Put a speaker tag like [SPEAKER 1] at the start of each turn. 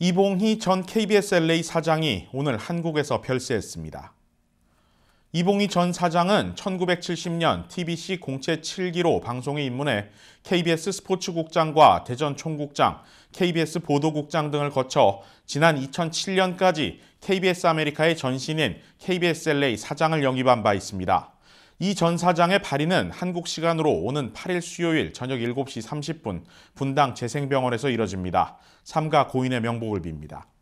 [SPEAKER 1] 이봉희 전 KBS LA 사장이 오늘 한국에서 별세했습니다. 이봉희 전 사장은 1970년 TBC 공채 7기로 방송에 입문해 KBS 스포츠국장과 대전 총국장, KBS 보도국장 등을 거쳐 지난 2007년까지 KBS 아메리카의 전신인 KBS LA 사장을 영입한 바 있습니다. 이전 사장의 발의는 한국 시간으로 오는 8일 수요일 저녁 7시 30분 분당 재생병원에서 이뤄집니다. 삼가 고인의 명복을 빕니다.